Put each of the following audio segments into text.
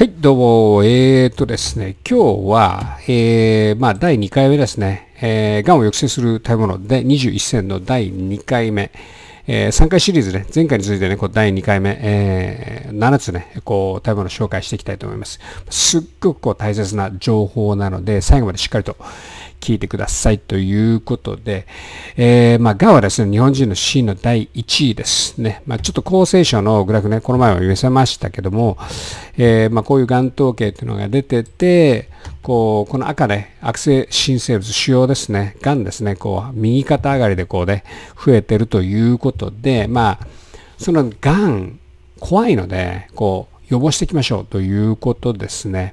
はい、どうも、えーとですね、今日は、えー、まあ、第2回目ですね、えー、がんを抑制する食べ物で21戦の第2回目、えー、3回シリーズね、前回についてね、こう第2回目、えー、7つね、こう、食べ物紹介していきたいと思います。すっごくこう大切な情報なので、最後までしっかりと、聞いてくださいということで、えー、まあ、がはですね、日本人の真の第1位ですね。まあ、ちょっと厚生省のグラフね、この前も見せましたけども、えー、まあ、こういうがん統計というのが出てて、こう、この赤ね、悪性新生物、腫瘍ですね、がんですね、こう、右肩上がりでこうね、増えてるということで、まあ、そのがん、怖いので、こう、予防していきましょうということですね。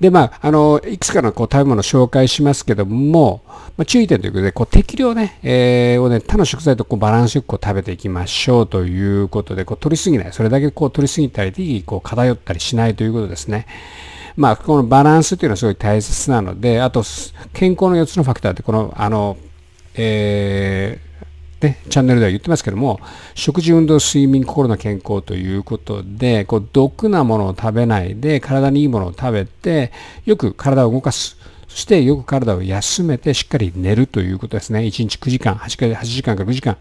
で、まあ、あの、いくつかのこう食べ物を紹介しますけども、まあ、注意点ということで、こう適量ね、えー、をね、他の食材とこうバランスよくこう食べていきましょうということで、こう取りすぎない。それだけこう取りすぎたり、こう偏ったりしないということですね。まあ、このバランスというのはすごい大切なので、あと、健康の4つのファクターって、この、あの、えー、ね、チャンネルでは言ってますけども、食事、運動、睡眠、心の健康ということで、こう毒なものを食べないで、体にいいものを食べて、よく体を動かす。そしてよく体を休めてしっかり寝るということですね。1日9時間、8, 8時間から9時間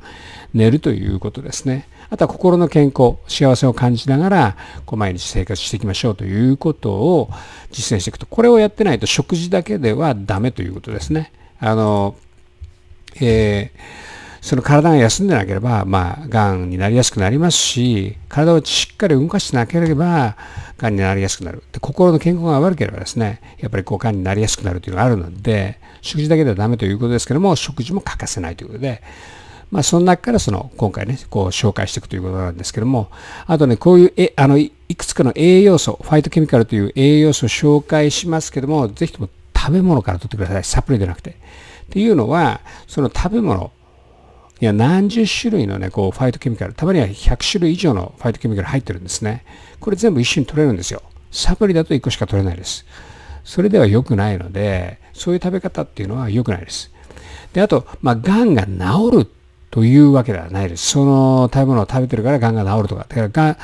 寝るということですね。あとは心の健康、幸せを感じながら、こう毎日生活していきましょうということを実践していくと。これをやってないと食事だけではダメということですね。あの、えーその体が休んでなければ、まあ、がんになりやすくなりますし、体をしっかり動かしてなければ、がんになりやすくなる。で心の健康が悪ければですね、やっぱりこう、がんになりやすくなるというのがあるので、食事だけではダメということですけども、食事も欠かせないということで、まあ、その中からその今回ね、こう紹介していくということなんですけども、あとね、こういうえあのいくつかの栄養素、ファイトケミカルという栄養素を紹介しますけども、ぜひとも食べ物から取ってください。サプリでなくて。っていうのは、その食べ物、いや何十種類のね、こう、ファイトケミカル、たまには100種類以上のファイトケミカル入ってるんですね。これ全部一瞬取れるんですよ。サプリだと1個しか取れないです。それでは良くないので、そういう食べ方っていうのは良くないです。で、あと、まあ、癌が治るというわけではないです。その食べ物を食べてるから癌が治るとか。だからが、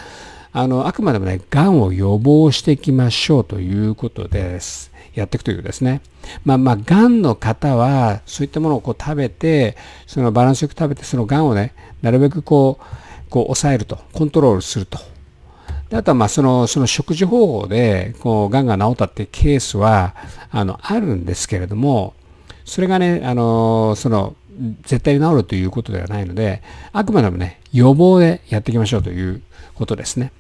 あの、あくまでもね、癌を予防していきましょうということです。やっていくということですね。まあまあ、がんの方は、そういったものをこう食べて、そのバランスよく食べて、そのがんをね、なるべくこう、こう抑えると、コントロールすると。であとは、まあ、その、その食事方法で、こう、がんが治ったっていうケースは、あの、あるんですけれども、それがね、あの、その、絶対に治るということではないので、あくまでもね、予防でやっていきましょうということですね。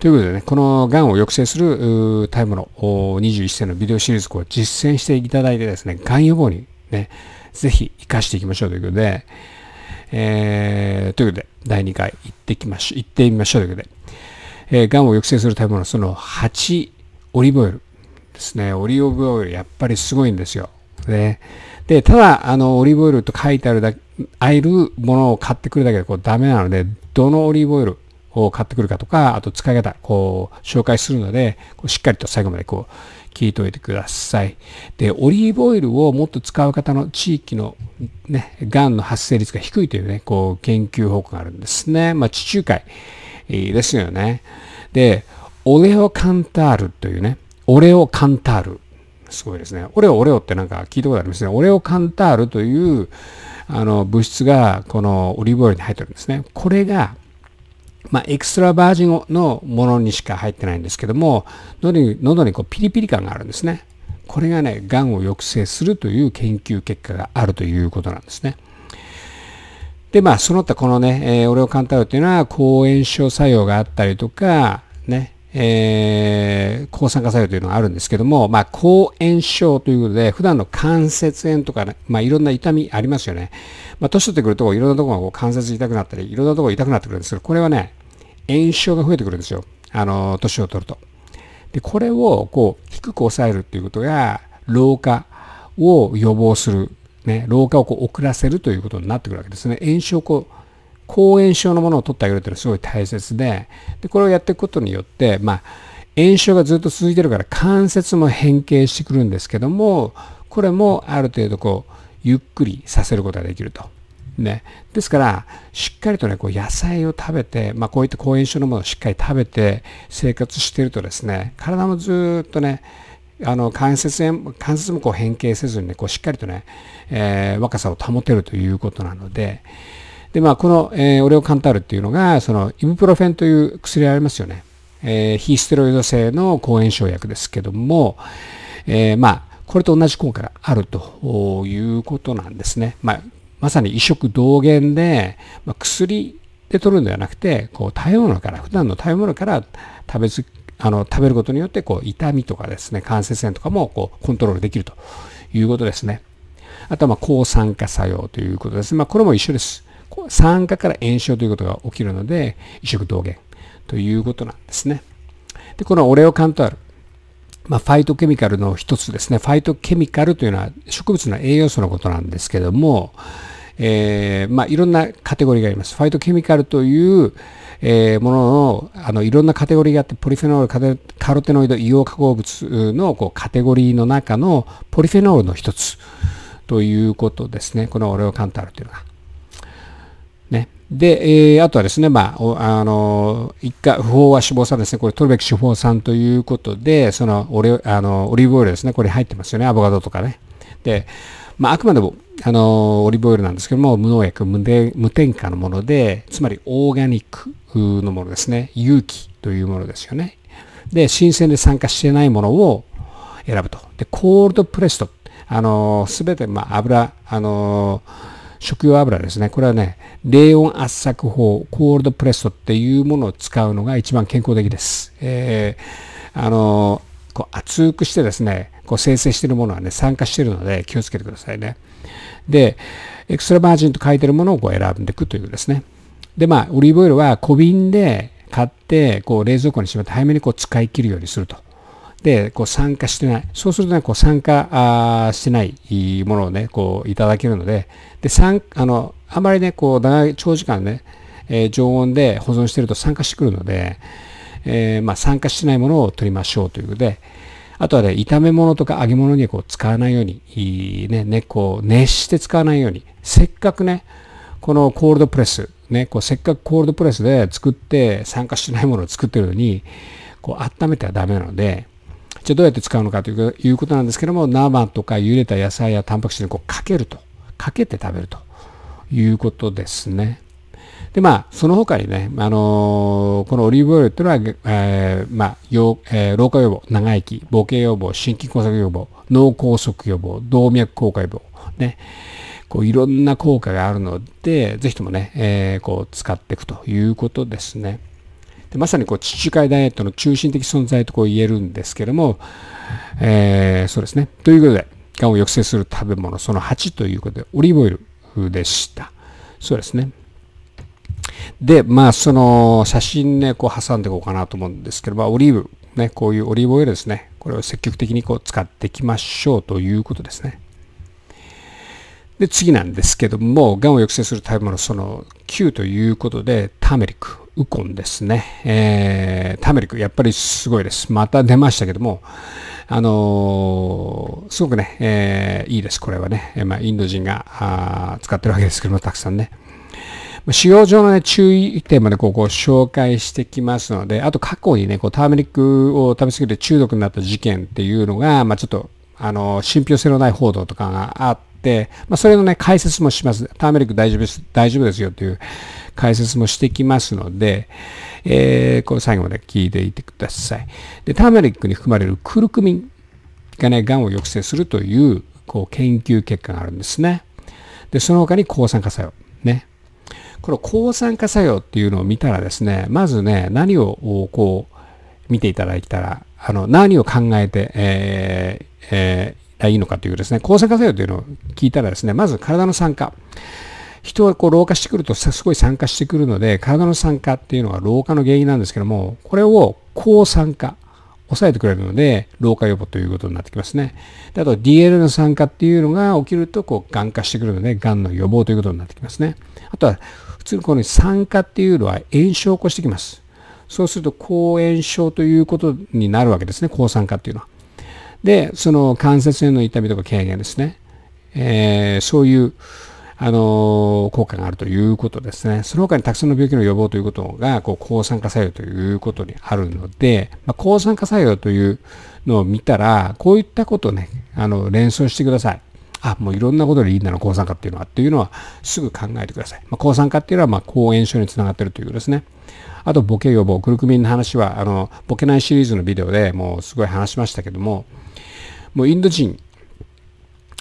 ということでね、このがんを抑制するタイムの21世のビデオシリーズ、こう実践していただいてですね、がん予防にね、ぜひ活かしていきましょうということで、えー、ということで、第2回行ってきましょう、行ってみましょうということで、えー、がんを抑制する食べ物、その8、オリーブオイルですね。オリーブオイル、やっぱりすごいんですよ。ね、で、ただ、あの、オリーブオイルと書いてあるだけ、あえるものを買ってくるだけでこうダメなので、どのオリーブオイルを買ってくるかとか、あと使い方、こう、紹介するので、しっかりと最後までこう、聞いておいてください。で、オリーブオイルをもっと使う方の地域のね、癌の発生率が低いというね、こう、研究報告があるんですね。まあ、地中海ですよね。で、オレオカンタールというね、オレオカンタール。すごいですね。オレオ、オレオってなんか聞いたことありますね。オレオカンタールという、あの、物質が、このオリーブオイルに入ってるんですね。これが、まあ、エクストラバージンのものにしか入ってないんですけども、喉に喉にこうピリピリ感があるんですね。これがね、がんを抑制するという研究結果があるということなんですね。で、まあ、その他このね、えー、オレオカンターっというのは、抗炎症作用があったりとか、ね、えー、抗酸化作用というのがあるんですけども、まあ、抗炎症ということで、普段の関節炎とか、ね、まあ、いろんな痛みありますよね。まあ、年取ってくると、いろんなところがこう関節痛くなったり、いろんなところ痛くなってくるんですけど、これはね、炎症が増えてくるんですよ。あの、年を取ると。で、これを、こう、低く抑えるっていうことが、老化を予防する、ね、老化をこう遅らせるということになってくるわけですね。炎症をこう、抗炎症のものを取ってあげるていうのはすごい大切で、でこれをやっていくことによって、まあ、炎症がずっと続いてるから関節も変形してくるんですけども、これもある程度こう、ゆっくりさせることができると。ね。ですから、しっかりとね、こう野菜を食べて、まあ、こういった抗炎症のものをしっかり食べて生活してるとですね、体もずっとね、あの関節炎関節もこう変形せずに、ね、こうしっかりとね、えー、若さを保てるということなので、で、まあ、この、えー、オレオカンタールっていうのが、その、イブプロフェンという薬がありますよね。えー、非ステロイド性の抗炎症薬ですけども、えー、まあ、これと同じ効果があるということなんですね。まあ、まさに移植同源で、まあ、薬で取るんではなくて、こう食べ物から、普段の食べ物から食べずあの食べることによってこう痛みとかですね、関節炎とかもこうコントロールできるということですね。あとはま抗酸化作用ということです。まあ、これも一緒です。酸化から炎症ということが起きるので、移植同源ということなんですね。で、このオレオントあるまあ、ファイトケミカルの一つですね。ファイトケミカルというのは植物の栄養素のことなんですけども、えー、まあ、いろんなカテゴリーがあります。ファイトケミカルという、えー、もののあのいろんなカテゴリーがあって、ポリフェノール、カロテノイド、硫黄化合物のこうカテゴリーの中のポリフェノールの一つということですね。このオレオカンタールというのが。ね。で、えー、あとはですね、まあ、あの、一回、不法は脂肪酸ですね、これ取るべき脂肪酸ということで、そのオレ、あの、オリーブオイルですね、これ入ってますよね、アボカドとかね。で、まあ、あくまでも、あの、オリーブオイルなんですけども、無農薬、無無添加のもので、つまりオーガニックのものですね、有機というものですよね。で、新鮮で酸化してないものを選ぶと。で、コールドプレスト、あの、すべて、まあ、油、あの食用油ですね。これはね、冷温圧搾法、コールドプレストっていうものを使うのが一番健康的です。えー、あの、こう熱くしてですね、こう生成しているものはね、酸化しているので気をつけてくださいね。で、エクストラバージンと書いてるものをこう選んでいくということですね。で、まあ、オリーブオイルは小瓶で買って、こう冷蔵庫にしまって早めにこう使い切るようにすると。で、こう参加してない。そうするとね、こう参加してないものをね、こういただけるので、で、参、あの、あまりね、こう長長時間ね、えー、常温で保存してると酸化してくるので、えー、まあ酸化しないものを取りましょうということで、あとはね、炒め物とか揚げ物にこう使わないように、いいね、ね、こう熱して使わないように、せっかくね、このコールドプレス、ね、こうせっかくコールドプレスで作って酸化してないものを作ってるのに、こう温めてはダメなので、じゃあどうやって使うのかということなんですけども生とか茹でた野菜やタンパク質にこうかけるとかけて食べるということですね。でまあ、その他にね、あのー、このオリーブオイルっていうのは、えー、まあよえー、老化予防、長生き、母系予防、心筋梗塞予防、脳梗塞予防、動脈硬化予防、ね、こういろんな効果があるので、ぜひともね、えー、こう使っていくということですね。でまさにこう地中海ダイエットの中心的存在とこう言えるんですけども、えー、そうですね。ということで、がんを抑制する食べ物、その8ということで、オリーブオイルでした。そうですね。で、まあ、その写真ね、こう挟んでいこうかなと思うんですけど、まあ、オリーブ、ね、こういうオリーブオイルですね。これを積極的にこう使っていきましょうということですね。で、次なんですけども、がんを抑制する食べ物、その9ということで、ターメリック。ウコンですね。えー、ターメリック、やっぱりすごいです。また出ましたけども、あのー、すごくね、えー、いいです、これはね。まあ、インド人があ使ってるわけですけども、たくさんね。使用上の、ね、注意点までこう紹介してきますので、あと過去にね、こうターメリックを食べ過ぎて中毒になった事件っていうのが、まあ、ちょっと、あの、信憑性のない報道とかがあって、、まあ、それのね、解説もします。ターメリック大丈夫です、大丈夫ですよという解説もしてきますので、えー、こう最後まで聞いていてください。で、ターメリックに含まれるクルクミンがね、癌を抑制するという、こう、研究結果があるんですね。で、その他に抗酸化作用。ね。この抗酸化作用っていうのを見たらですね、まずね、何をこう、見ていただいたら、あの、何を考えて、えーえいいのかというですね、抗酸化作用というのを聞いたらですね、まず体の酸化。人はこう老化してくるとすごい酸化してくるので、体の酸化っていうのが老化の原因なんですけども、これを抗酸化。抑えてくれるので、老化予防ということになってきますね。であと DL の酸化っていうのが起きると、こう、癌化してくるので、癌の予防ということになってきますね。あとは、普通にこの酸化っていうのは炎症を起こしてきます。そうすると、抗炎症ということになるわけですね、抗酸化っていうのは。で、その関節への痛みとか軽減ですね。えー、そういう、あの効果があるということですね。その他にたくさんの病気の予防ということが、こう、抗酸化作用ということにあるので、まあ、抗酸化作用というのを見たら、こういったことをね、あの、連想してください。あ、もういろんなことでいいんだな、抗酸化っていうのは、っていうのは、すぐ考えてください。まあ、抗酸化っていうのは、まあ、抗炎症につながってるということですね。あとボケ予防、グルクミンの話は、あの、ボケないシリーズのビデオでもうすごい話しましたけども、もうインド人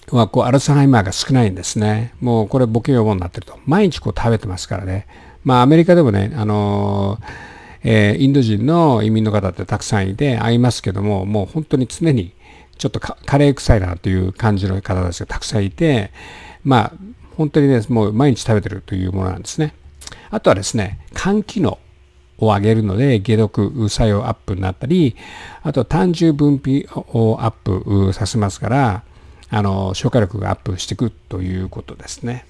はこうアルツハイマーが少ないんですね。もうこれボケ予防になってると。毎日こう食べてますからね。まあアメリカでもね、あのえー、インド人の移民の方ってたくさんいて会いますけども、もう本当に常にちょっとカレー臭いなという感じの方たちがたくさんいて、まあ本当にね、もう毎日食べてるというものなんですね。あとはですね、肝機能。を上げるので解毒作用アップになったりあと単純分泌をアップさせますからあの消化力がアップしていくということですね。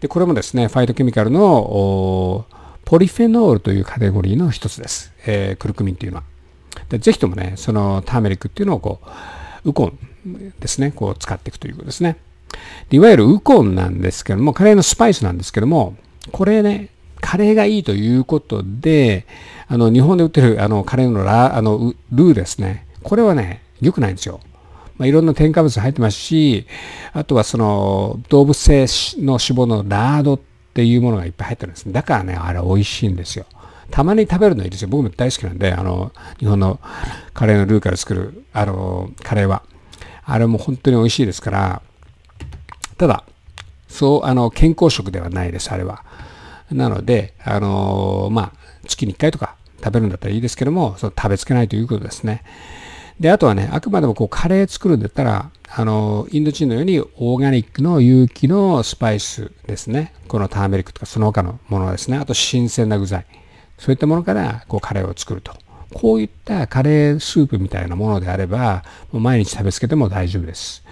でこれもですねファイトケミカルのポリフェノールというカテゴリーの一つです、えー、クルクミンというのは。でぜひともねそのターメリックっていうのをこうウコンですねこう使っていくということですね。いわゆるウコンなんですけども、カレーのスパイスなんですけども、これね、カレーがいいということで、あの、日本で売ってる、あの、カレーのラ、あの、ルーですね。これはね、良くないんですよ。まあ、いろんな添加物入ってますし、あとはその、動物性の脂肪のラードっていうものがいっぱい入ってるんです。ね。だからね、あれ美味しいんですよ。たまに食べるのいいですよ。僕も大好きなんで、あの、日本のカレーのルーから作る、あの、カレーは。あれも本当に美味しいですから、ただ、そう、あの、健康食ではないです、あれは。なので、あのー、まあ、月に1回とか食べるんだったらいいですけども、その食べつけないということですね。で、あとはね、あくまでもこうカレー作るんだったら、あの、インド人のようにオーガニックの有機のスパイスですね。このターメリックとかその他のものですね。あと新鮮な具材。そういったものからこうカレーを作ると。こういったカレースープみたいなものであれば、毎日食べつけても大丈夫です。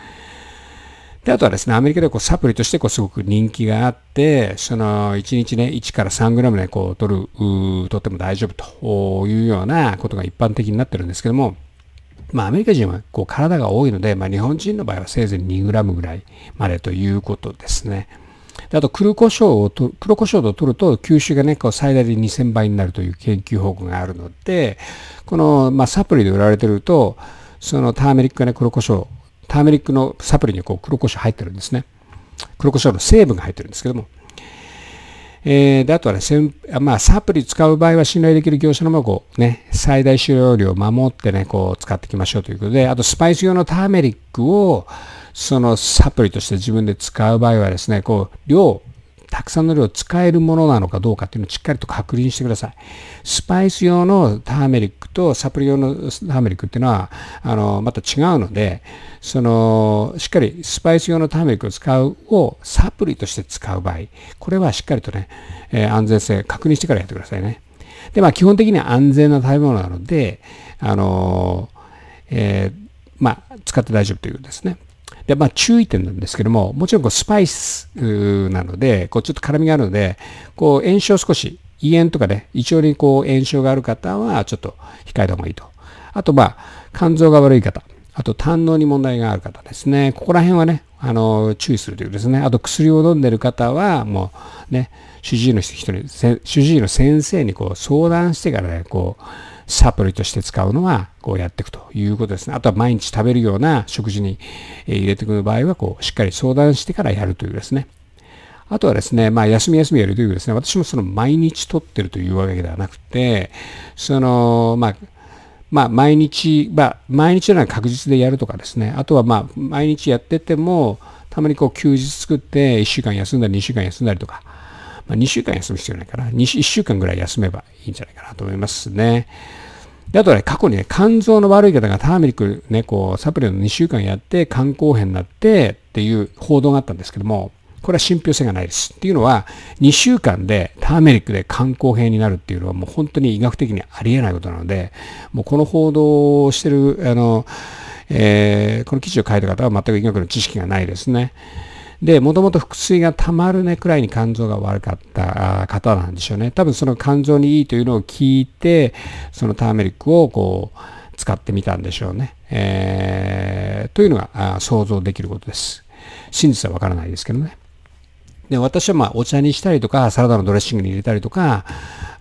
で、あとはですね、アメリカでこうサプリとしてこうすごく人気があって、その1日ね、1から3グラムね、こう取る、取っても大丈夫というようなことが一般的になってるんですけども、まあ、アメリカ人はこう体が多いので、まあ、日本人の場合はせいぜい2グラムぐらいまでということですね。であと黒胡椒をと、黒胡椒と取ると吸収がね、こう最大で2000倍になるという研究報告があるので、この、まあ、サプリで売られてると、そのターメリックがね、黒胡椒ターメリックのサプリにこう黒胡椒入ってるんですね。黒胡椒の成分が入ってるんですけども。えー、で、あとはね、まあ、サプリ使う場合は信頼できる業者のもこうね、最大使用量を守ってね、こう使っていきましょうということで、あとスパイス用のターメリックを、そのサプリとして自分で使う場合はですね、こう、量、たくさんの量使えるものなのかどうかっていうのをしっかりと確認してください。スパイス用のターメリックとサプリ用のターメリックっていうのは、あの、また違うので、その、しっかりスパイス用のターメリックを使うをサプリとして使う場合、これはしっかりとね、えー、安全性確認してからやってくださいね。で、まあ基本的には安全な食べ物なので、あの、えー、まあ、使って大丈夫ということですね。で、まあ注意点なんですけども、もちろんこうスパイスなので、こうちょっと辛みがあるので、こう炎症少し、胃炎とかね、胃腸にこう炎症がある方はちょっと控えた方がいいと。あとまあ、肝臓が悪い方、あと胆のに問題がある方ですね、ここら辺はね、あの、注意するということですね。あと薬を飲んでる方は、もうね、主治医の人に、主治医の先生にこう相談してからね、こう、サプリとして使うのは、こうやっていくということですね。あとは毎日食べるような食事に入れていく場合は、こう、しっかり相談してからやるというですね。あとはですね、まあ、休み休みやるというですね、私もその毎日取ってるというわけではなくて、その、まあ、まあ、毎日、まあ、毎日なら確実でやるとかですね、あとはまあ、毎日やってても、たまにこう休日作って1週間休んだり2週間休んだりとか、まあ、2週間休む必要ないから、1週間ぐらい休めばいいんじゃないかなと思いますね。あとね、過去にね、肝臓の悪い方がターメリックね、こう、サプリを2週間やって、肝硬変になってっていう報道があったんですけども、これは信憑性がないです。っていうのは、2週間でターメリックで肝硬変になるっていうのはもう本当に医学的にありえないことなので、もうこの報道をしてる、あの、えー、この記事を書いた方は全く医学の知識がないですね。で、もともと腹水が溜まるねくらいに肝臓が悪かった方なんでしょうね。多分その肝臓にいいというのを聞いて、そのターメリックをこう、使ってみたんでしょうね。えー、というのが想像できることです。真実はわからないですけどね。で、私はまあお茶にしたりとか、サラダのドレッシングに入れたりとか、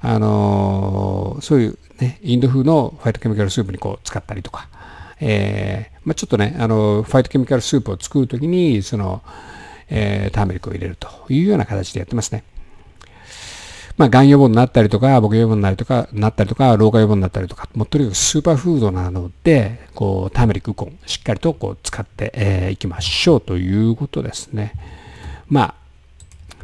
あのー、そういうね、インド風のファイトケミカルスープにこう使ったりとか、えー、まあ、ちょっとね、あの、ファイトケミカルスープを作るときに、その、えー、ターメリックを入れるというような形でやってますね。まあ、癌予防になったりとか、僕ケ予防になるとか、なったりとか、老化予防になったりとか、もうとにかくスーパーフードなので、こう、ターメリックウコン、しっかりとこう使ってい、えー、きましょうということですね。まあ、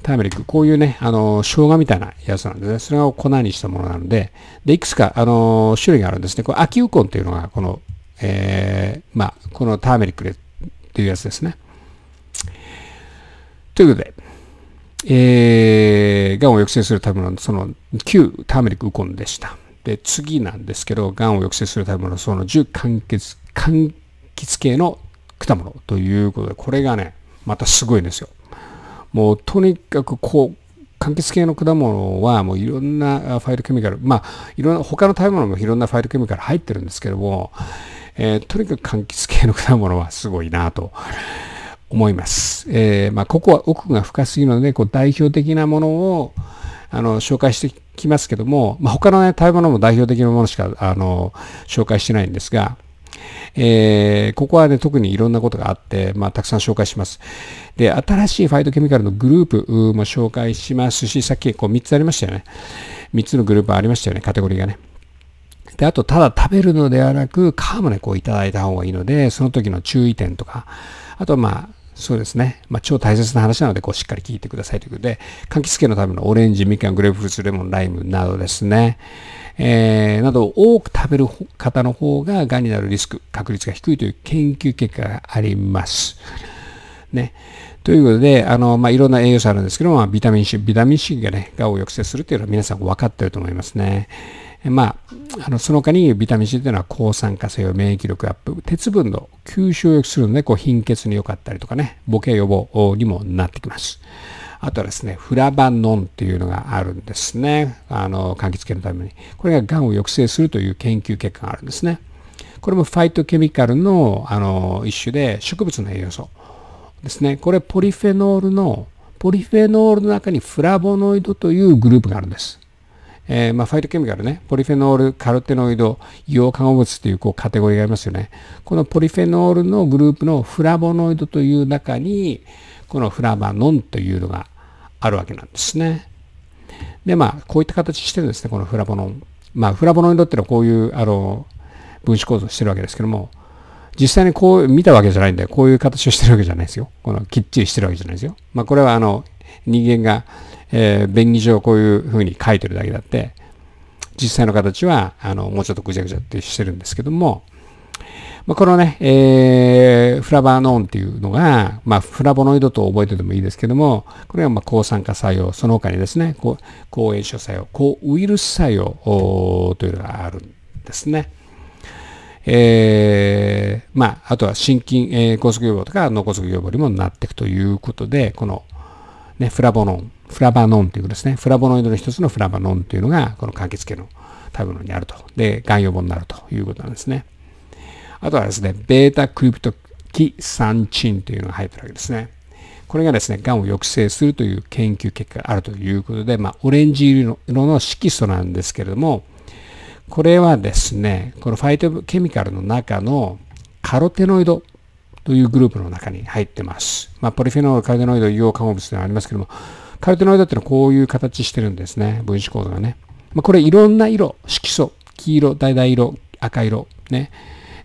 ターメリック、こういうね、あの、生姜みたいなやつなんですね。それを粉にしたものなので、で、いくつか、あの、種類があるんですね。これ、秋ウコンっていうのが、この、えー、まあ、このターメリックでっていうやつですね。ということで、えー、がんを抑制するための、その9、ターメリックウコンでした。で、次なんですけど、がんを抑制するための、その10柑橘、柑橘系の果物ということで、これがね、またすごいんですよ。もう、とにかくこう、柑橘系の果物はもういろんなファイルケミカル、まあ、いろんな、他の食べ物もいろんなファイルケミカル入ってるんですけども、えー、とにかく柑橘系の果物はすごいなと、思います。えー、まあ、ここは奥が深すぎるので、こう代表的なものをあの紹介してきますけども、まあ、他の、ね、食べ物も代表的なものしかあの紹介してないんですが、えー、ここはね、特にいろんなことがあって、まあ、たくさん紹介します。で、新しいファイトケミカルのグループも紹介しますし、さっきこう3つありましたよね。3つのグループありましたよね、カテゴリーがね。で、あと、ただ食べるのではなく、皮もね、こういただいた方がいいので、その時の注意点とか、あと、まあ、そうですね。まあ、超大切な話なので、こう、しっかり聞いてくださいということで、柑橘系のためのオレンジ、みかん、グレープフルーツ、レモン、ライムなどですね。えー、など、多く食べる方の方が、癌になるリスク、確率が低いという研究結果があります。ね。ということで、あの、まあ、いろんな栄養素あるんですけども、まあ、ビタミン C、ビタミン C がね、がを抑制するというのは皆さん分かってると思いますね。まあ、あのその他にビタミン C というのは抗酸化性免疫力アップ、鉄分の吸収を良くするので、こう貧血に良かったりとかね、ボケ予防にもなってきます。あとはですね、フラバノンっていうのがあるんですね。あの、柑橘系のために。これが癌を抑制するという研究結果があるんですね。これもファイトケミカルのあの一種で植物の栄養素ですね。これポリフェノールの、ポリフェノールの中にフラボノイドというグループがあるんです。えー、まあ、ファイトケミカルね、ポリフェノール、カルテノイド、硫黄化合物というこうカテゴリーがありますよね。このポリフェノールのグループのフラボノイドという中に、このフラバノンというのがあるわけなんですね。で、まあ、こういった形してるんですね、このフラボノン。まあ、フラボノイドっていうのはこういう、あの、分子構造をしてるわけですけども、実際にこう見たわけじゃないんで、こういう形をしてるわけじゃないですよ。このきっちりしてるわけじゃないですよ。まあ、これはあの、人間がえー、便宜上こういうふうに書いてるだけだって、実際の形は、あの、もうちょっとぐちゃぐちゃってしてるんですけども、まあ、このね、えー、フラバーノーンっていうのが、まあ、フラボノイドと覚えててもいいですけども、これはま抗酸化作用、その他にですね、抗炎症作用、抗ウイルス作用というのがあるんですね。えー、まあ、あとは心筋、えー、梗塞予防とか脳梗塞予防にもなっていくということで、この、ね、フラボノンフラバノンっていうことですね、フラボノイドの一つのフラバノンっていうのが、この柑橘系の食べ物にあると。で、癌予防になるということなんですね。あとはですね、ベータクリプトキサンチンというのが入ってるわけですね。これがですね、癌を抑制するという研究結果があるということで、まあ、オレンジ色の色素なんですけれども、これはですね、このファイトケミカルの中のカロテノイドというグループの中に入ってます。まあ、ポリフェノール、カロテノイド、硫黄化合物というのはありますけども、カルテノイドっていうのはこういう形してるんですね。分子構造がね。まあ、これいろんな色、色素、黄色、橙色、赤色、ね。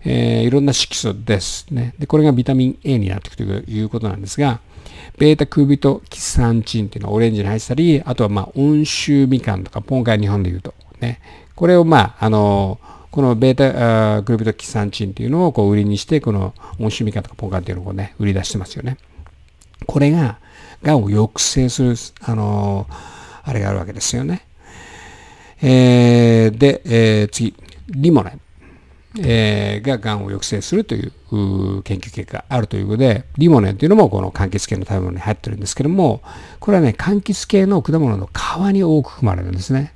えー、いろんな色素です、ね。で、これがビタミン A になっていくということなんですが、ベータクービトキサンチンっていうのはオレンジに入ってたり、あとはまあ、温州みかんとか、今回日本で言うと、ね。これをまあ、あのこのベータクービトキサンチンっていうのをこう売りにして、この温州みかんとかポンカンっていうのをね、売り出してますよね。これががんを抑制する、あの、あれがあるわけですよね。えー、で、えー、次、リモネン、えー、ががんを抑制するという研究結果があるということで、リモネンというのもこの柑橘系の食べ物に入ってるんですけども、これはね、柑橘系の果物の皮に多く含まれるんですね。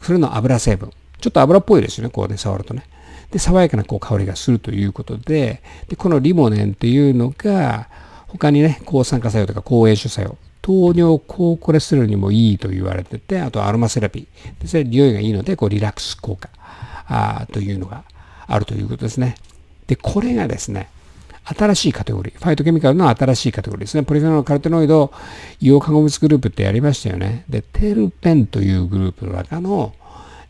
それの油成分。ちょっと油っぽいですよね、こうね、触るとね。で、爽やかなこう香りがするということで、でこのリモネンっていうのが、他にね、抗酸化作用とか抗炎症作用、糖尿、高コレステロールにもいいと言われてて、あとアロマセラピー。で、それ匂いがいいので、こうリラックス効果あというのがあるということですね。で、これがですね、新しいカテゴリー。ファイトケミカルの新しいカテゴリーですね。ポリフェノールカルテノイド、硫黄化合物グループってやりましたよね。で、テルペンというグループの中の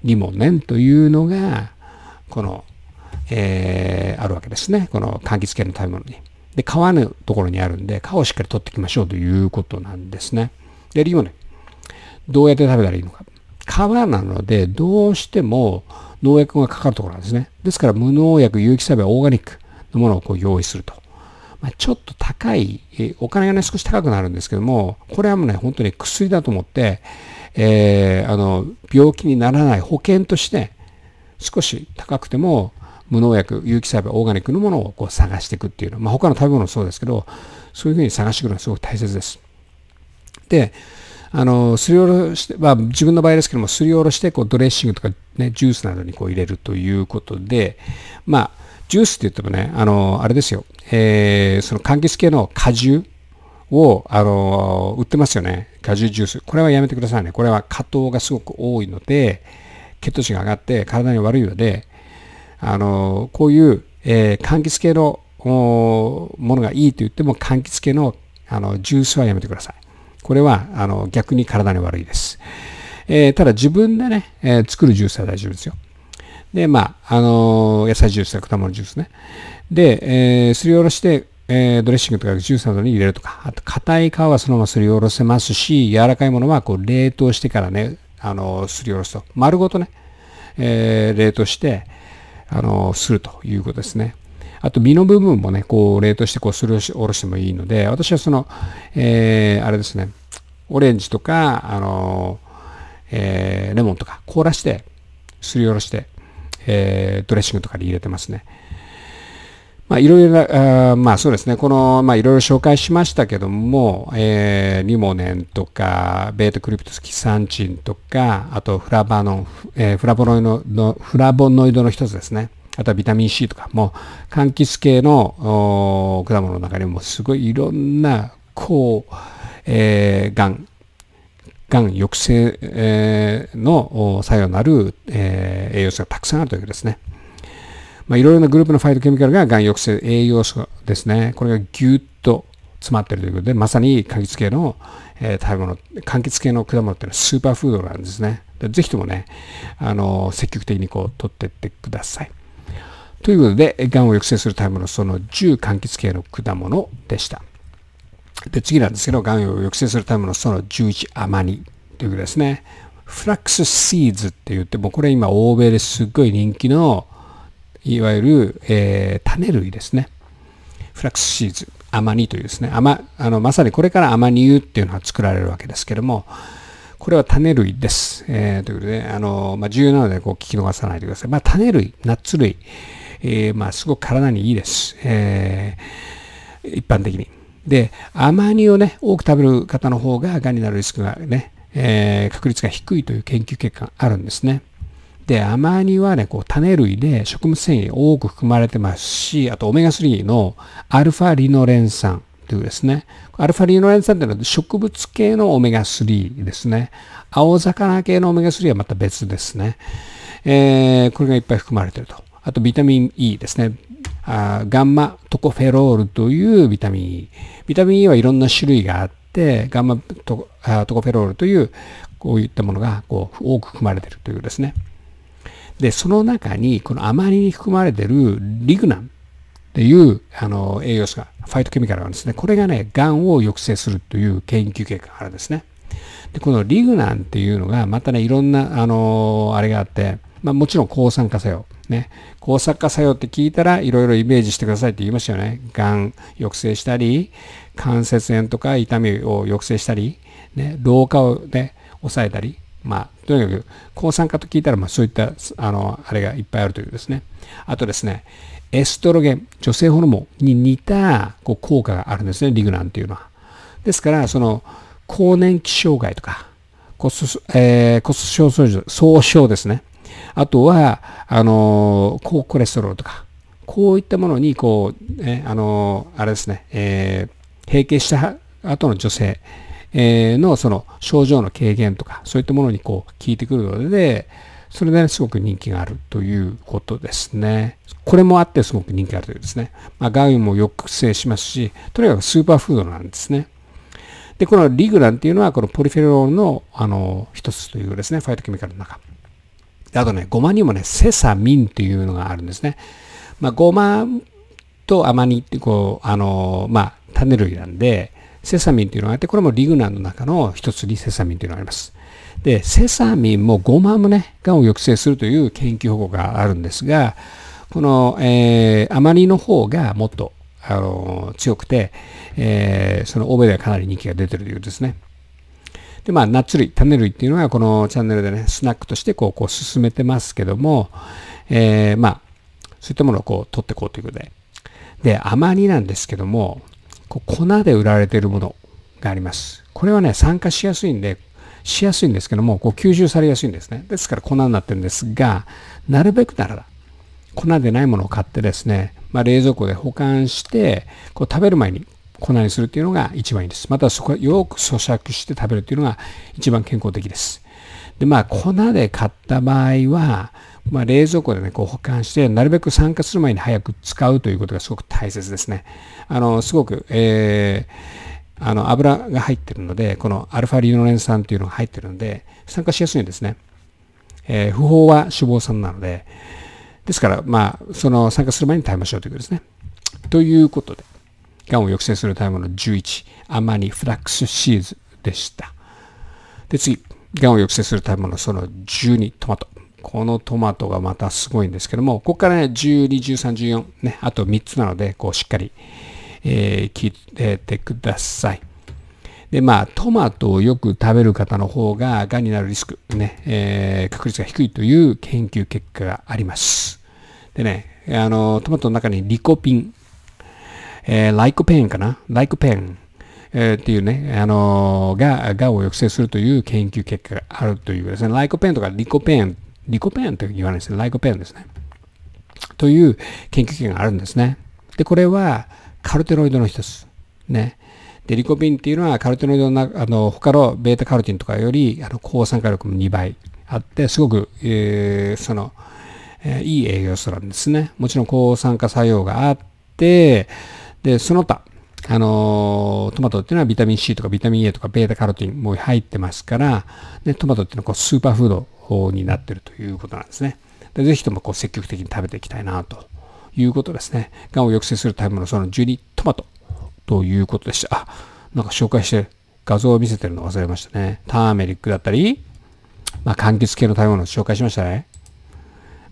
リモネンというのが、この、えー、あるわけですね。この柑橘系の食べ物に。で、皮のところにあるんで、皮をしっかり取っていきましょうということなんですね。で、理由はね、どうやって食べたらいいのか。皮なので、どうしても農薬がかかるところなんですね。ですから、無農薬、有機栽培、オーガニックのものをこう用意すると。まあ、ちょっと高い、お金がね、少し高くなるんですけども、これはもうね、本当に薬だと思って、えー、あの、病気にならない保険として、少し高くても、無農薬、有機栽培、オーガニックのものをこう探していくっていうのは、まあ、他の食べ物もそうですけど、そういうふうに探していくのはすごく大切です。で、あの、すりおろして、まあ、自分の場合ですけども、すりおろして、こう、ドレッシングとかね、ジュースなどにこう入れるということで、まあ、ジュースって言ってもね、あの、あれですよ、えー、その柑橘系の果汁を、あの、売ってますよね。果汁ジュース。これはやめてくださいね。これは果糖がすごく多いので、血糖値が上がって体に悪いので、あのこういう、えー、柑橘系のおものがいいと言っても柑橘系のあのジュースはやめてください。これはあの逆に体に悪いです。えー、ただ自分でね、えー、作るジュースは大丈夫ですよ。で、まあ、あのー、野菜ジュースや果物ジュースね。で、えー、すりおろして、えー、ドレッシングとかジュースなどに入れるとか、あと硬い皮はそのまますりおろせますし、柔らかいものはこう冷凍してからね、あのすりおろすと。丸ごとね、え冷凍して、あの、するということですね。あと、身の部分もね、こう、冷凍して、こう、すりおろしてもいいので、私はその、えー、あれですね、オレンジとか、あの、えー、レモンとか、凍らして、すりおろして、えー、ドレッシングとかに入れてますね。まあ、いろいろ、まあそうですね、この、まあいろいろ紹介しましたけども、えー、リモネンとか、ベートクリプトスキサンチンとか、あとフラバノン、えー、フラボノイドの、フラボノイドの一つですね。あとはビタミン C とかも、柑橘系の果物の中にもすごいいろんなこう、えー、がん、がん抑制、えー、の作用のある、えー、栄養素がたくさんあるというわけですね。まあ、いろいろなグループのファイトケミカルががん抑制、栄養素ですね。これがぎゅっと詰まってるということで、まさに柑橘系の、えー、食べ物、柑橘系の果物っていうのはスーパーフードなんですね。ぜひともね、あの、積極的にこう、取ってってください。ということで、がんを抑制するためのその10柑橘系の果物でした。で、次なんですけど、がんを抑制するためのその11甘煮ということですね。フラックスシーズって言って、もうこれ今欧米ですっごい人気のいわゆる、えー、種類ですね。フラックスシーズ、アマニというですね、アマあのまさにこれからアマニ油っていうのが作られるわけですけども、これは種類です。えー、ということで、あのまあ、重要なのでこう聞き逃さないでください。まあ、種類、ナッツ類、えー、まあ、すごく体にいいです。えー、一般的に。で、アマニをね、多く食べる方の方が、がんになるリスクがね、えー、確率が低いという研究結果があるんですね。で、アマニはね、こう種類で食物繊維多く含まれてますし、あとオメガ3のアルファリノレン酸というですね、アルファリノレン酸というのは植物系のオメガ3ですね。青魚系のオメガ3はまた別ですね。えー、これがいっぱい含まれてると。あとビタミン E ですね。あガンマトコフェロールというビタミン E。ビタミン E はいろんな種類があって、ガンマトコフェロールというこういったものがこう多く含まれているというですね。で、その中に、このアマニに含まれてるリグナンっていうあの栄養素が、ファイトケミカルがですね。これがね、癌を抑制するという研究結果があるんですね。で、このリグナンっていうのが、またね、いろんな、あのあれがあって、まあ、もちろん抗酸化作用。ね。抗酸化作用って聞いたらいろいろイメージしてくださいって言いましたよね。がん抑制したり、関節炎とか痛みを抑制したり、ね、老化をね、抑えたり、まあ、とにかく、抗酸化と聞いたら、まあ、そういった、あの、あれがいっぱいあるというですね。あとですね、エストロゲン、女性ホルモンに似たこう効果があるんですね、リグナンというのは。ですから、その、更年期障害とか、骨粗、えー、骨粗鬆症症ですね。あとは、あの、高コレステロールとか、こういったものに、こう、ね、あの、あれですね、えー、閉経した後の女性、のその症状の軽減とか、そういったものにこう効いてくるので、それで、ね、すごく人気があるということですね。これもあってすごく人気があるというですね。まあ、ガウンも抑制しますし、とにかくスーパーフードなんですね。で、このリグランっていうのは、このポリフェノールの、あの、一つというですね、ファイトケミカルの中。あとね、ごまにもね、セサミンっていうのがあるんですね。まあ、ごまとアマニって、こう、あの、まあ、種類なんで、セサミンというのがあって、これもリグナンの中の一つにセサミンというのがあります。で、セサミンもゴマもね、がんを抑制するという研究方法があるんですが、この、えー、アマニの方がもっと、あの、強くて、えー、その欧米ではかなり人気が出てるというですね。で、まあ、ナッツ類、種類っていうのは、このチャンネルでね、スナックとしてこう、こう進めてますけども、えー、まあ、そういったものをこう、取っていこうということで。で、アマニなんですけども、こう粉で売られているものがあります。これはね、酸化しやすいんで、しやすいんですけども、こう吸収されやすいんですね。ですから粉になってるんですが、なるべくなら粉でないものを買ってですね、まあ、冷蔵庫で保管して、こう食べる前に粉にするっていうのが一番いいです。またそこはよく咀嚼して食べるっていうのが一番健康的です。で、まあ粉で買った場合は、まあ、冷蔵庫でね、こう保管して、なるべく酸化する前に早く使うということがすごく大切ですね。あの、すごく、えー、あの、油が入ってるので、このアルファリノレン酸というのが入ってるので、酸化しやすいんですね。えー、不飽は脂肪酸なので、ですから、まあ、その酸化する前に耐えましょうということですね。ということで、がんを抑制する食べ物11、アマニフラックスシーズでした。で、次、がんを抑制する食べ物その12、トマト。このトマトがまたすごいんですけども、ここからね、12、13、14、ね、あと3つなので、こうしっかり、えー、切ってください。で、まあ、トマトをよく食べる方の方が、癌になるリスク、ね、えー、確率が低いという研究結果があります。でね、あの、トマトの中にリコピン、えー、ライコペンかなライコペン。えー、っていうね、あのー、が、がを抑制するという研究結果があるというですね、ライコペンとかリコペンリコペンって言わないですね。ライコペンですね。という研究機関があるんですね。で、これはカルテロイドの一つ。ね。で、リコピンっていうのはカルテロイドのあの、他のベータカルテンとかより、あの、抗酸化力も2倍あって、すごく、えー、その、えー、いい栄養素なんですね。もちろん抗酸化作用があって、で、その他、あのー、トマトっていうのはビタミン C とかビタミン A とかベータカロテンも入ってますから、ね、トマトっていうのはこうスーパーフードになってるということなんですね。でぜひともこう積極的に食べていきたいなということですね。がんを抑制する食べ物その12トマトということでした。あ、なんか紹介して画像を見せてるの忘れましたね。ターメリックだったり、まあ、柑橘系の食べ物を紹介しましたね。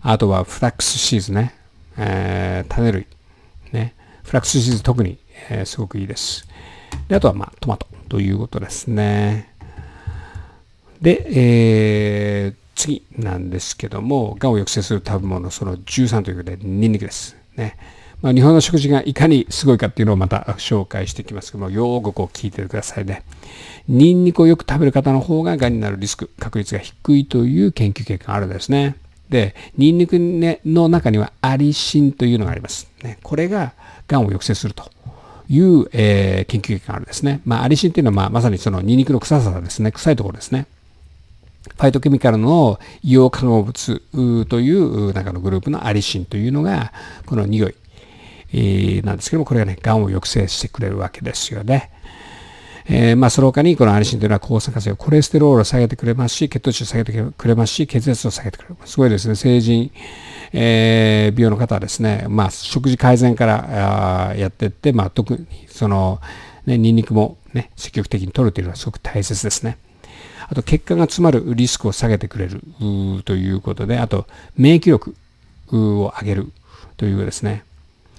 あとはフラックスシーズね。えー、種類。ね。フラックスシーズ特にえー、すごくいいです。で、あとは、まあ、トマトということですね。で、えー、次なんですけども、がんを抑制する食べ物、その13ということで、ニンニクです。ね。まあ、日本の食事がいかにすごいかっていうのをまた紹介していきますけども、よーくこう聞いてくださいね。ニンニクをよく食べる方の方ががんになるリスク、確率が低いという研究結果があるんですね。で、ニンニクの中にはアリシンというのがあります。ね、これががんを抑制するという、えー、研究結果があるんですね。まあ、アリシンっていうのは、まあ、まさにそのニンニクの臭さですね。臭いところですね。ファイトケミカルの硫黄化合物という中のグループのアリシンというのが、この匂い、えー、なんですけども、これがね、がんを抑制してくれるわけですよね。えー、まあ、その他にこのアリシンというのは抗酸化性、コレステロールを下げてくれますし、血糖値を下げてくれますし、血圧を下げてくれます。すごいですね。成人、えー、美容の方はですね、まあ、食事改善からやっていって、まあ、特にその、ね、ニンニクも、ね、積極的に取るというのはすごく大切ですね。あと、血管が詰まるリスクを下げてくれるということで、あと、免疫力を上げるというですね。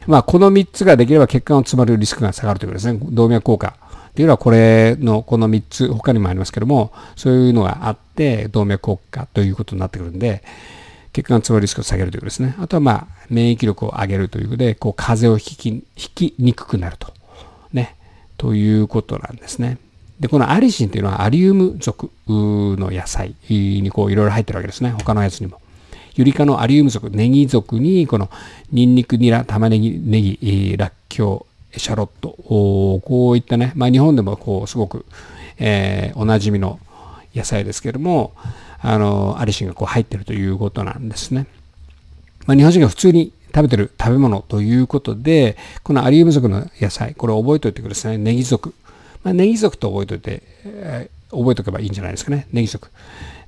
まあ、この3つができれば血管を詰まるリスクが下がるということですね。動脈硬化。というのはこれのこの3つ他にもありますけどもそういうのがあって動脈硬化ということになってくるんで、血管が詰まるリスクを下げるということですね。あとはまあ、免疫力を上げるということで、こう、風邪を引き、引きにくくなると。ね。ということなんですね。で、このアリシンというのはアリウム属の野菜にこういろいろ入ってるわけですね。他のやつにも。ユリ科のアリウム属、ネギ属にこのニンニク、ニラ、玉ねぎ、ネギ、ラッキョウ、シャロット、こういったね、まあ日本でもこうすごく、えー、おなじみの野菜ですけれども、あの、アリシンがこう入ってるということなんですね。まあ、日本人が普通に食べてる食べ物ということで、このアリウム族の野菜、これ覚えておいてください。ネギ族。まあ、ネギ族と覚えておいて、えー、覚えておけばいいんじゃないですかね。ネギ族。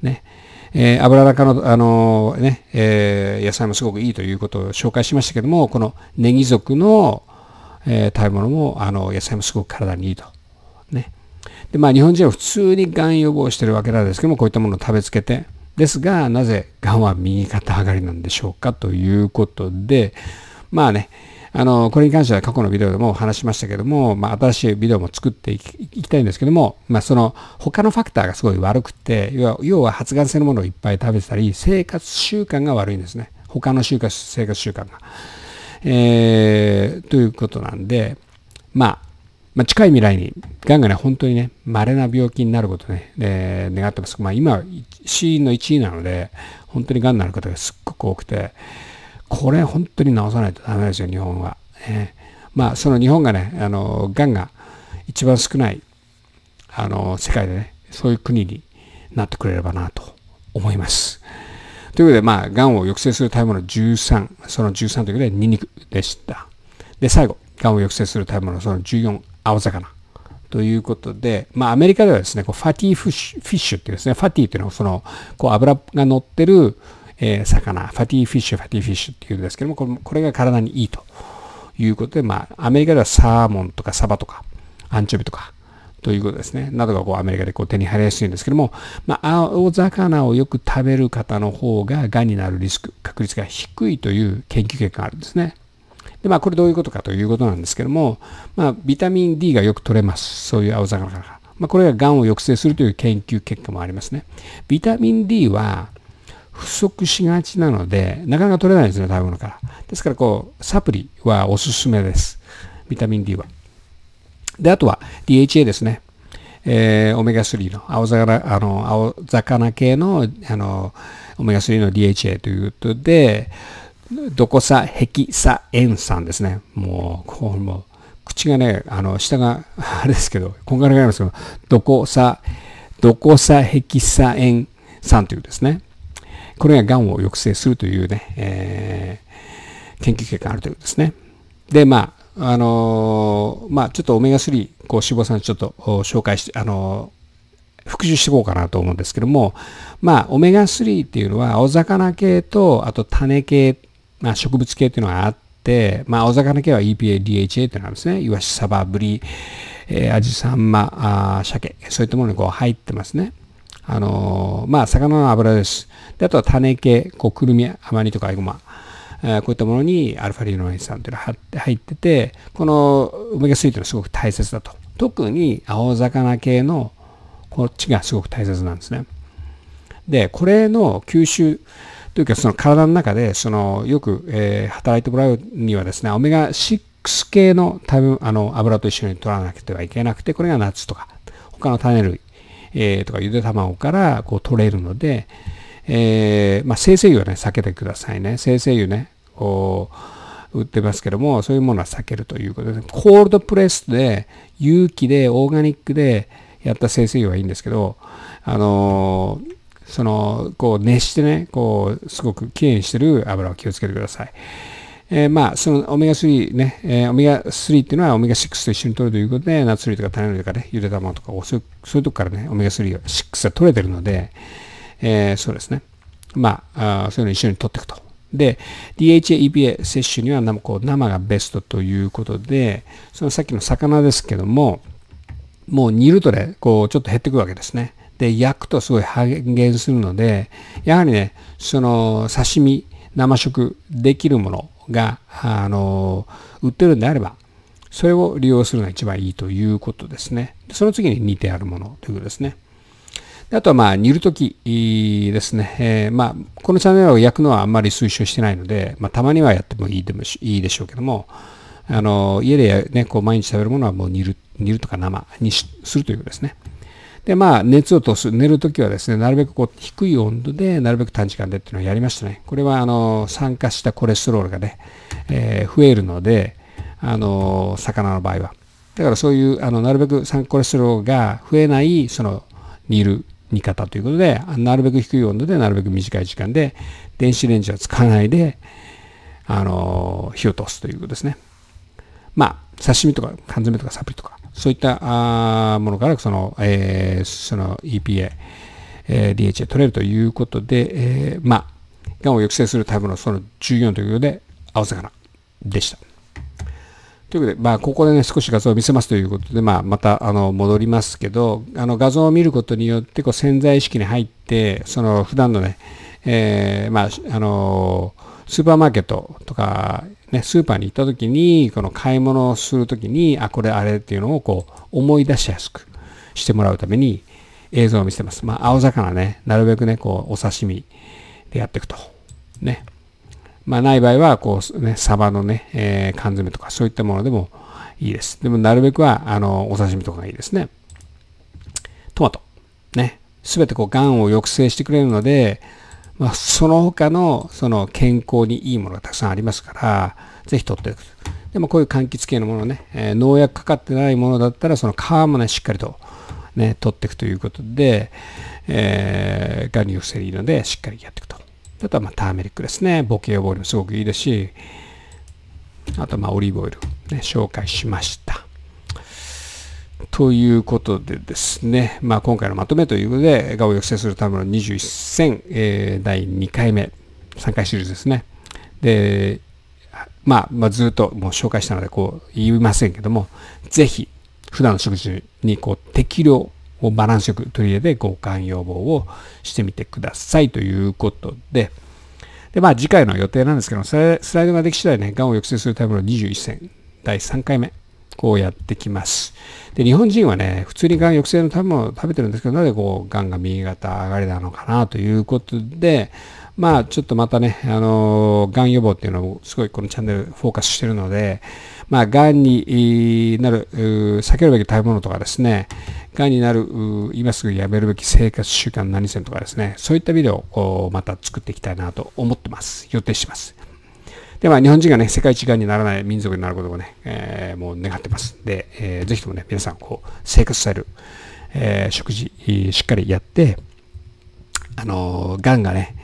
ね。えー、油高の、あのー、ね、えー、野菜もすごくいいということを紹介しましたけども、このネギ族の、えー、食べ物も、あの、野菜もすごく体にいいと。ね。で、まあ、日本人は普通にがん予防してるわけなんですけども、こういったものを食べつけて、ですが、なぜがんは右肩上がりなんでしょうかということで、まあね、あの、これに関しては過去のビデオでも話しましたけども、まあ、新しいビデオも作っていきたいんですけども、まあ、その、他のファクターがすごい悪くて、要は、要は発がん性のものをいっぱい食べてたり、生活習慣が悪いんですね。他の習慣、生活習慣が。えー、ということなんで、まあ、まあ、近い未来に、がんがね、本当にね、稀な病気になることね、えー、願ってます。まあ、今、死因の1位なので、本当にがんになる方がすっごく多くて、これ本当に治さないとダメですよ、日本は。えー、まあ、その日本がね、あの、がんが一番少ない、あの、世界でね、そういう国になってくれればなと思います。ということで、まあ、がんを抑制する食べ物13、その13ということで、ニンニクでした。で、最後、がんを抑制する食べ物、その14、青魚。ということで、まあ、アメリカではですね、こうファティフィッシュフィッシュっていうですね、ファティっていうのはその、こう油が乗ってる、えー、魚、ファティフィッシュ、ファティフィッシュっていうんですけども、これこれが体にいいということで、まあ、アメリカではサーモンとかサバとか、アンチョビとか、ということですね。などがこうアメリカでこう手に入りやすいんですけども、まあ、青魚をよく食べる方の方が、がんになるリスク、確率が低いという研究結果があるんですね。で、まあ、これどういうことかということなんですけども、まあ、ビタミン D がよく取れます。そういう青魚から。まあ、これが癌を抑制するという研究結果もありますね。ビタミン D は不足しがちなので、なかなか取れないですね、食べ物から。ですから、こう、サプリはおすすめです。ビタミン D は。で、あとは DHA ですね。えー、オメガ3の青魚、あの、青魚系の、あの、オメガ3の DHA ということで、どこさ、へきさ、えんさんですね。もう、こう、も口がね、あの、下が、あれですけど、こんがらがりますけど、どこさ、どこさ、へきさ、えんさんというですね。これが癌を抑制するというね、えー、研究結果があるということですね。で、まあ、あのー、まあ、ちょっとオメガ3、こう、脂肪酸ちょっと紹介して、あのー、復習していこうかなと思うんですけども、まあ、オメガ3っていうのは、お魚系と、あと種系まあ、植物系っていうのがあって、まあ、お魚系は EPA、DHA っていうのがですね、イワシ、サバ、ブリ、えー、アジ、サンマ、あ鮭、そういったものにこう入ってますね。あのー、まあ、魚の油です。で、あとは種系、こう、くるみ、甘煮とか合駒。えー、こういったものにアルファリノイン酸というのが入ってて、このウメガ3というのはすごく大切だと。特に青魚系のこっちがすごく大切なんですね。で、これの吸収、というか、その体の中で、その、よく、えー、働いてもらうにはですね、オメガ6系の食べあの油と一緒に取らなくてはいけなくて、これがナッツとか、他の種類、えー、とか、ゆで卵からこう取れるので、えー、まあ、生成油はね、避けてくださいね。生成油ね、こう、売ってますけども、そういうものは避けるということで、コールドプレスで、有機で、オーガニックでやった生成油はいいんですけど、あのーその、こう熱してね、こう、すごくきれいにしてる油を気をつけてください。えー、まあ、そのオメガ3ね、えー、オメガ3っていうのはオメガ6と一緒に取るということで、ナッツ類とか種類とかね、ゆで卵とかそういう、そういうとこからね、オメガ3が、6は取れてるので、えー、そうですね。まあ、あそういうの一緒に取っていくと。で、DHA、EPA 摂取にはこう生がベストということで、そのさっきの魚ですけども、もう煮るとね、こう、ちょっと減ってくるわけですね。で焼くとすごい半減するのでやはりねその刺身生食できるものがあの売ってるんであればそれを利用するのが一番いいということですね。その次に煮てあるものということですね。あとはまあ煮るときですね、えー、まあこのチャンネルを焼くのはあんまり推奨してないので、まあ、たまにはやってもいいでもいいでしょうけども、あの家で、ね、こう毎日食べるものはもう煮る煮るとか生にするということですね。で、まあ、熱を通す、寝るときはですね、なるべくこう、低い温度で、なるべく短時間でっていうのをやりましたね。これは、あの、酸化したコレステロールがね、えー、増えるので、あの、魚の場合は。だからそういう、あの、なるべく酸化コレステロールが増えない、その、煮る、煮方ということで、なるべく低い温度で、なるべく短い時間で、電子レンジは使わないで、あの、火を通すということですね。まあ、刺身とか缶詰とかサプリとか、そういったものからその、えー、その EPA、えー、DHA 取れるということで、えー、まあ、がんを抑制するタプのその14ということで、青魚でした。ということで、まあ、ここでね、少し画像を見せますということで、まあ、また、あの、戻りますけど、あの、画像を見ることによって、こう、潜在意識に入って、その、普段のね、えー、まあ、あの、スーパーマーケットとか、ね、スーパーに行った時に、この買い物をする時に、あ、これあれっていうのをこう思い出しやすくしてもらうために映像を見せてます。まあ、青魚ね、なるべくね、こう、お刺身でやっていくと。ね。まあ、ない場合は、こう、ね、サバのね、えー、缶詰とかそういったものでもいいです。でも、なるべくは、あの、お刺身とかがいいですね。トマト。ね。すべてこう、癌を抑制してくれるので、まあ、その他の、その健康にいいものがたくさんありますから、ぜひ取ってください。でもこういう柑橘系のものね、えー、農薬かかってないものだったら、その皮もね、しっかりと、ね、取っていくということで、えー、がんに防いでいいので、しっかりやっていくと。あとは、まあ、ターメリックですね。ボケ予防にもすごくいいですし、あと、まあ、オリーブオイル、ね、紹介しました。ということでですね、まあ、今回のまとめということで、がを抑制するための21戦、えー、第2回目、3回シリーズですね。で、まあ、まあ、ずっともう紹介したので、こう言いませんけども、ぜひ、普段の食事にこう適量をバランスよく取り入れて、交換要望をしてみてくださいということで、で、まあ、次回の予定なんですけども、スライドができ次第ね、がんを抑制するための21戦、第3回目こうやってきます。で、日本人はね、普通にがん抑制のためを食べてるんですけど、なぜこう、がんが右肩上がりなのかなということで、まあ、ちょっとまたね、あの、がん予防っていうのをすごいこのチャンネルフォーカスしてるので、まあ、がんになる、避けるべき食べ物とかですね、がんになる、今すぐやめるべき生活習慣何線とかですね、そういったビデオをまた作っていきたいなと思ってます。予定します。で、まあ、日本人がね、世界一丸にならない民族になることをね、えー、もう願ってます。で、えー、ぜひともね、皆さん、こう、生活スタイル、えー、食事、しっかりやって、あのー、ががね、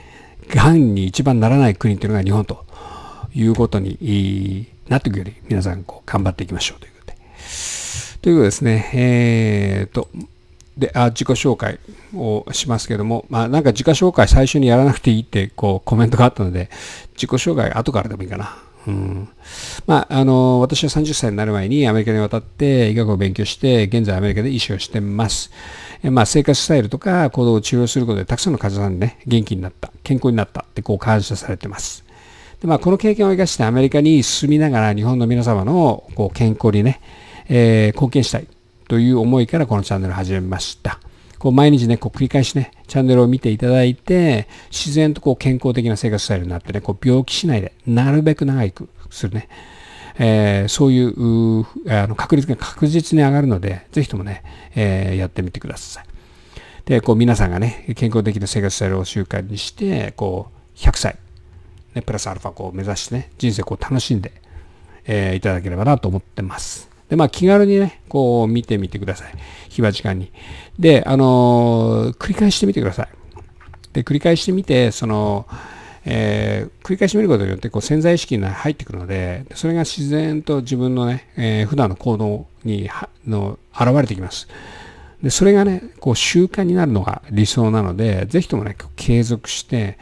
癌に一番ならない国っていうのが日本ということになっていくより、皆さん、こう、頑張っていきましょうということで。ということですね。えー、と、であ自己紹介をしますけども、まあ、なんか自己紹介最初にやらなくていいってこうコメントがあったので、自己紹介後からでもいいかな。うん、まあ、あの、私は30歳になる前にアメリカに渡って医学を勉強して、現在アメリカで医師をしてます。えまあ、生活スタイルとか行動を治療することで、たくさんの患者さんにね、元気になった、健康になったってこう感謝されてます。でまあ、この経験を生かしてアメリカに住みながら日本の皆様のこう健康にね、えー、貢献したい。という思いからこのチャンネルを始めました。こう毎日ね、こう繰り返しね、チャンネルを見ていただいて、自然とこう健康的な生活スタイルになってね、こう病気しないで、なるべく長くするね。えー、そういうあの確率が確実に上がるので、ぜひともね、えー、やってみてください。で、こう皆さんがね、健康的な生活スタイルを習慣にして、こう、100歳、ね、プラスアルファこう目指してね、人生こう楽しんで、えー、いただければなと思ってます。で、まあ気軽にね、こう見てみてください。暇時間に。で、あのー、繰り返してみてください。で、繰り返してみて、その、えー、繰り返し見ることによってこう潜在意識に入ってくるので、それが自然と自分のね、えー、普段の行動にの現れてきます。で、それがね、こう習慣になるのが理想なので、ぜひともね、継続して、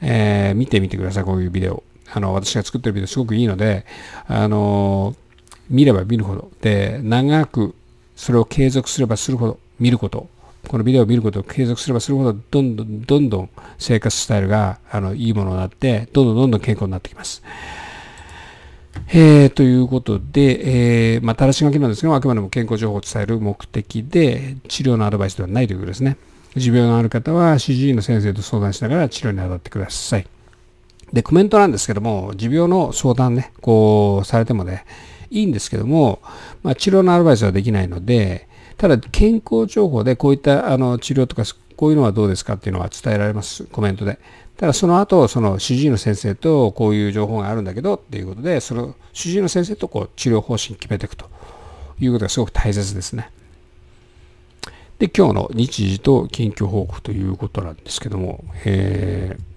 えー、見てみてください、こういうビデオ。あの、私が作ってるビデオすごくいいので、あのー見れば見るほど、で、長くそれを継続すればするほど、見ること、このビデオを見ることを継続すればするほど、どんどんどんどん生活スタイルがあのいいものになって、どんどんどんどん健康になってきます。えー、ということで、えー、まあ、正し書きなんですが、あくまでも健康情報を伝える目的で、治療のアドバイスではないということですね。持病のある方は、CG の先生と相談しながら治療に当たってください。で、コメントなんですけども、持病の相談ね、こう、されてもね、いいんですけども、まあ、治療のアドバイスはできないので、ただ健康情報でこういったあの治療とかこういうのはどうですかっていうのは伝えられます、コメントで。ただその後、その主治医の先生とこういう情報があるんだけどっていうことで、その主治医の先生とこう治療方針決めていくということがすごく大切ですね。で、今日の日時と緊急報告ということなんですけども、えー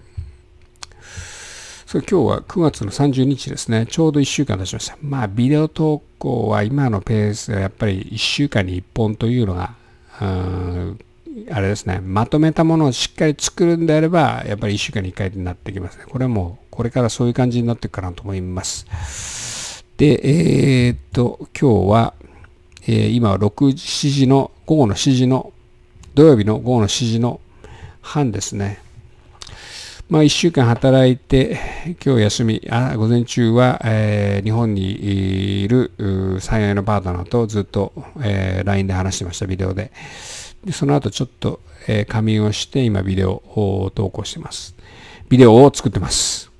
そう今日は9月の30日ですね。ちょうど1週間経ちました。まあ、ビデオ投稿は今のペースではやっぱり1週間に1本というのが、あれですね、まとめたものをしっかり作るんであれば、やっぱり1週間に1回になってきますね。これはもう、これからそういう感じになっていくかなと思います。で、えー、っと、今日は、えー、今は6、7時の、午後の7時の、土曜日の午後の7時の半ですね。まあ、1週間働いて、今日休み、あ午前中は、えー、日本にいる最愛のパートナーとずっと、えー、LINE で話してました、ビデオで。でその後ちょっと、えー、仮眠をして、今ビデオを投稿してます。ビデオを作ってます。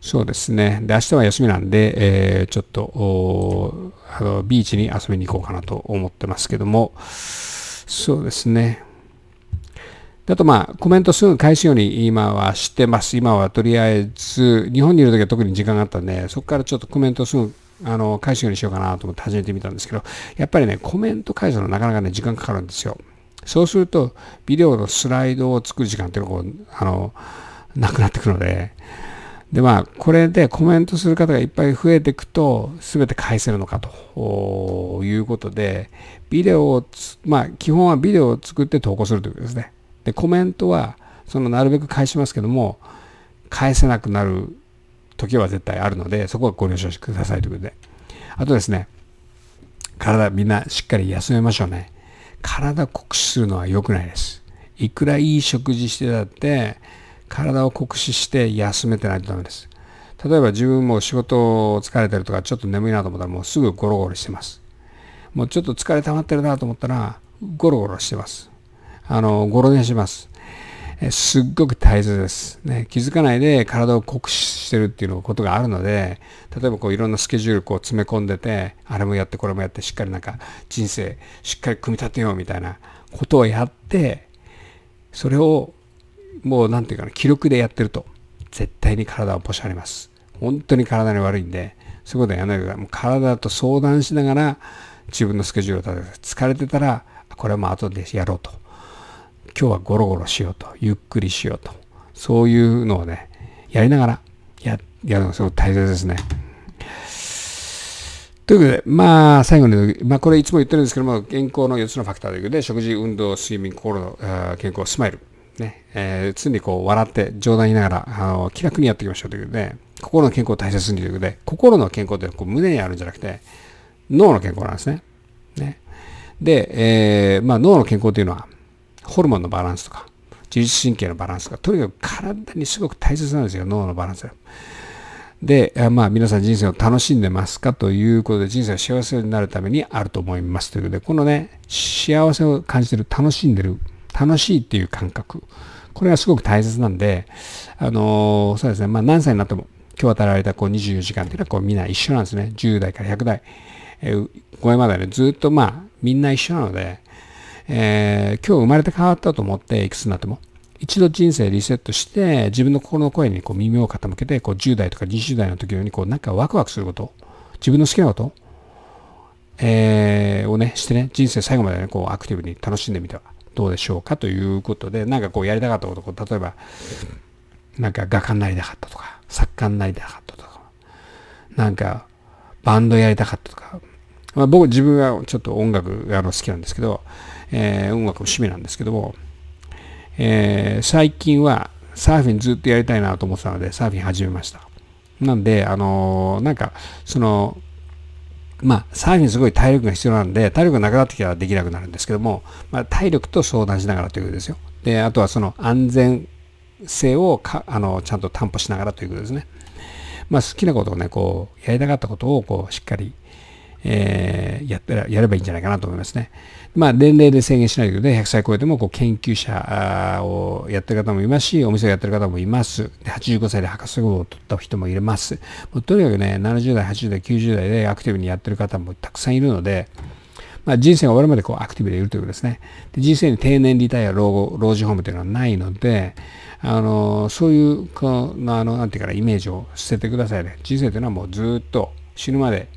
そうですね。で、明日は休みなんで、えー、ちょっとおあの、ビーチに遊びに行こうかなと思ってますけども、そうですね。あとまあ、コメントすぐ返すように今はしてます。今はとりあえず、日本にいるときは特に時間があったんで、そこからちょっとコメントすぐあの返すようにしようかなと思って始めてみたんですけど、やっぱりね、コメント返すのなかなかね、時間かかるんですよ。そうすると、ビデオのスライドを作る時間っていうのがこう、あの、なくなってくるので、でまあ、これでコメントする方がいっぱい増えていくと、全て返せるのかということで、ビデオをまあ、基本はビデオを作って投稿するということですね。で、コメントは、その、なるべく返しますけども、返せなくなる時は絶対あるので、そこはご了承してくださいということで。あとですね、体みんなしっかり休めましょうね。体酷使するのは良くないです。いくらいい食事してたって、体を酷使して休めてないとダメです。例えば自分も仕事疲れてるとか、ちょっと眠いなと思ったらもうすぐゴロゴロしてます。もうちょっと疲れ溜まってるなと思ったら、ゴロゴロしてます。あの、ごろ寝します。すっごく大切です、ね。気づかないで体を酷使してるっていうことがあるので、例えばこういろんなスケジュールこう詰め込んでて、あれもやってこれもやってしっかりなんか人生しっかり組み立てようみたいなことをやって、それをもうんていうかな、記録でやってると、絶対に体をポシャります。本当に体に悪いんで、そういうことはやらないから、もう体と相談しながら自分のスケジュールを立てて、疲れてたら、これはもう後でやろうと。今日はゴロゴロしようと、ゆっくりしようと、そういうのをね、やりながらや、やるのがすごく大切ですね。ということで、まあ、最後に、まあ、これいつも言ってるんですけども、健康の4つのファクターということで、食事、運動、睡眠、心の健康、スマイル。ね、えー、常にこう、笑って、冗談言いながら、あの、気楽にやっていきましょうということで、心の健康を大切にということで、心の健康ってこう胸にあるんじゃなくて、脳の健康なんですね。ねで、えー、まあ、脳の健康というのは、ホルモンのバランスとか、自律神経のバランスとか、とにかく体にすごく大切なんですよ、脳のバランスが。で、まあ皆さん人生を楽しんでますかということで、人生を幸せになるためにあると思いますということで、このね、幸せを感じてる、楽しんでる、楽しいっていう感覚、これがすごく大切なんで、あのー、そうですね、まあ何歳になっても、今日与えられたこう24時間っていうのはこうみんな一緒なんですね。10代から100代。えー、これまでね、ずっとまあみんな一緒なので、えー、今日生まれて変わったと思って、いくつになっても。一度人生リセットして、自分の心の声にこう耳を傾けて、こう10代とか20代の時のように、こうなんかワクワクすること、自分の好きなこと、えー、をね、してね、人生最後までね、こうアクティブに楽しんでみてはどうでしょうかということで、なんかこうやりたかったこと、例えば、なんか画家になりたかったとか、作家になりたかったとか、なんかバンドやりたかったとか、まあ、僕自分はちょっと音楽あの好きなんですけど、えー、音楽も趣味なんですけども、えー、最近はサーフィンずっとやりたいなと思ってたので、サーフィン始めました。なんで、あのー、なんか、その、まあ、サーフィンすごい体力が必要なんで、体力がなくなってきたらできなくなるんですけども、まあ、体力と相談しながらということですよ。で、あとはその安全性をかあのちゃんと担保しながらということですね。まあ、好きなことをね、こう、やりたかったことを、こう、しっかりえー、やったら、やればいいんじゃないかなと思いますね。まあ、年齢で制限しないけどね、100歳超えても、こう、研究者をやってる方もいますし、お店をやってる方もいます。で85歳で博士号を取った人もいれます。もうとにかくね、70代、80代、90代でアクティブにやってる方もたくさんいるので、まあ、人生が終わるまでこうアクティブでいるということですね。で人生に定年リタイア老後、老人ホームというのはないので、あのそういうこの、あの、なんていうかな、イメージを捨ててくださいね。人生というのはもうずっと死ぬまで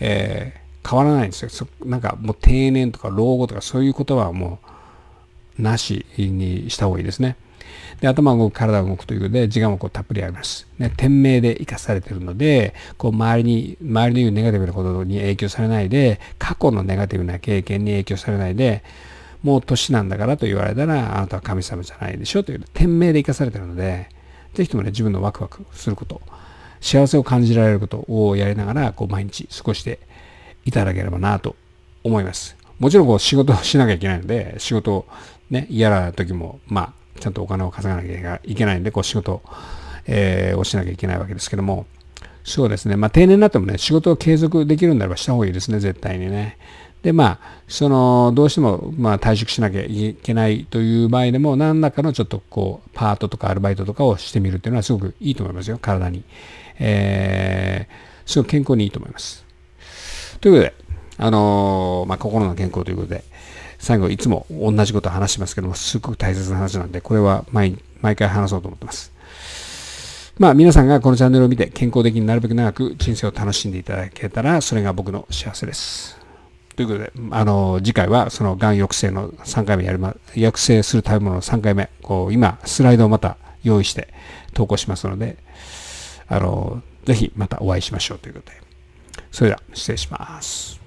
えー、変わらないんですよ。なんかもう定年とか老後とかそういうことはもうなしにした方がいいですね。で、頭動く、体動くということで、時間もこうたっぷりあります。ね、天命で生かされてるので、こう周りに、周りの言うネガティブなことに影響されないで、過去のネガティブな経験に影響されないで、もう年なんだからと言われたら、あなたは神様じゃないでしょという、天命で生かされてるので、ぜひともね、自分のワクワクすること。幸せを感じられることをやりながら、こう毎日過ごしていただければなと思います。もちろんこう仕事をしなきゃいけないので、仕事をね、嫌な時も、まあ、ちゃんとお金を稼がなきゃいけないんで、こう仕事を、えー、をしなきゃいけないわけですけども、そうですね。まあ、定年になってもね、仕事を継続できるんならばした方がいいですね、絶対にね。で、まあ、その、どうしても、まあ、退職しなきゃいけないという場合でも、何らかのちょっと、こう、パートとかアルバイトとかをしてみるっていうのはすごくいいと思いますよ、体に。えー、すごく健康にいいと思います。ということで、あのー、まあ、心の健康ということで、最後いつも同じこと話しますけども、すごく大切な話なんで、これは毎毎回話そうと思ってます。まあ皆さんがこのチャンネルを見て健康的になるべく長く人生を楽しんでいただけたら、それが僕の幸せです。ということで、あの、次回はそのがん抑制の3回目やりま、抑制する食べ物の3回目、こう今スライドをまた用意して投稿しますので、あの、ぜひまたお会いしましょうということで。それでは、失礼します。